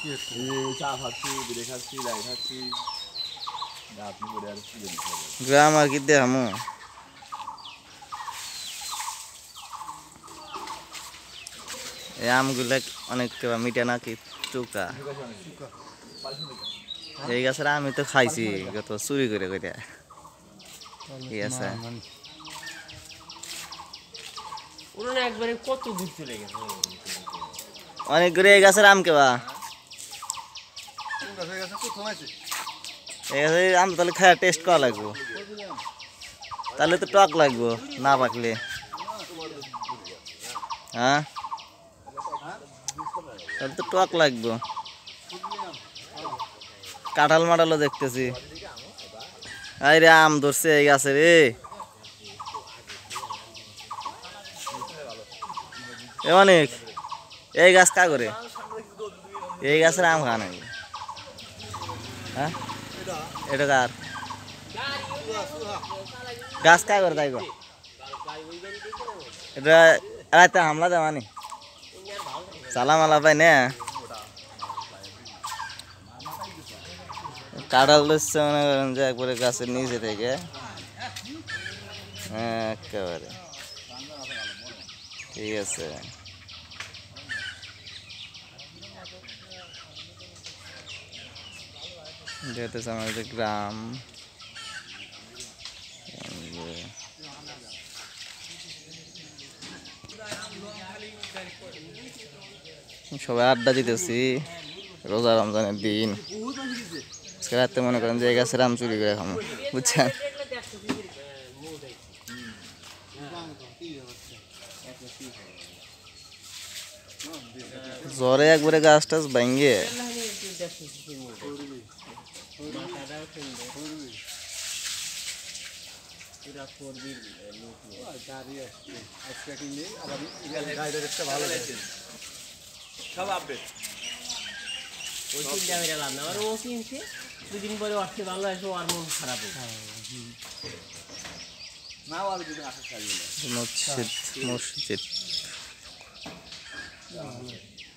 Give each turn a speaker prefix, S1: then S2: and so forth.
S1: খাচ্ছি চা খাচ্ছি বিড়ে খাচ্ছি লাই খাচ্ছি আপনি করে আর কি গ্রাম আর কি দেয় আমি এই আমগুলা অনেক মিটে নাকি চুকা এই গাছের আমি তো খাইছি কত চুরি করে করে ঠিক আছে অনেক করে এই গাছের আম কেবা আমরা তাহলে খায় টেস্ট করা লাগবো তাহলে তো টক লাগবো না পাকলে হ্যাঁ তাহলে তো টক লাগবো কাঁঠাল মাঠালও দেখতেছি আই রে আম ধরছে এই গাছে রে
S2: এ অনেক এই গাছ কা করে
S1: এই গাছের আম খাওয়া হ্যাঁ এটা কার গাছ কা করে তাই এটা রাতে হামলা দেওয়ানি চালা মালা পাই না কাঁড়াল লচ্ছে মনে করেন যে একবারে গাছের নিচে থেকে হ্যাঁ, একেবারে ঠিক আছে যেহেতু হচ্ছে আমাদের গ্রাম সবাই আড্ডা দিতেছি রোজা রমজানের দিন রাত্রে মনে করেন যে এই গাছের আম চুরি করে এখন বুঝছেন জ্বরে একবারে গাছ টাছ পুরা করবির লোক গাড়ি আসছে ভালো লাগছে সব আপডেট ওই চিন্তা আমি এলাম ও কিনছে দুদিন পরে আসছে ভালো আসবে আর মন খারাপ হ্যাঁ, মসজিদ মসজিদ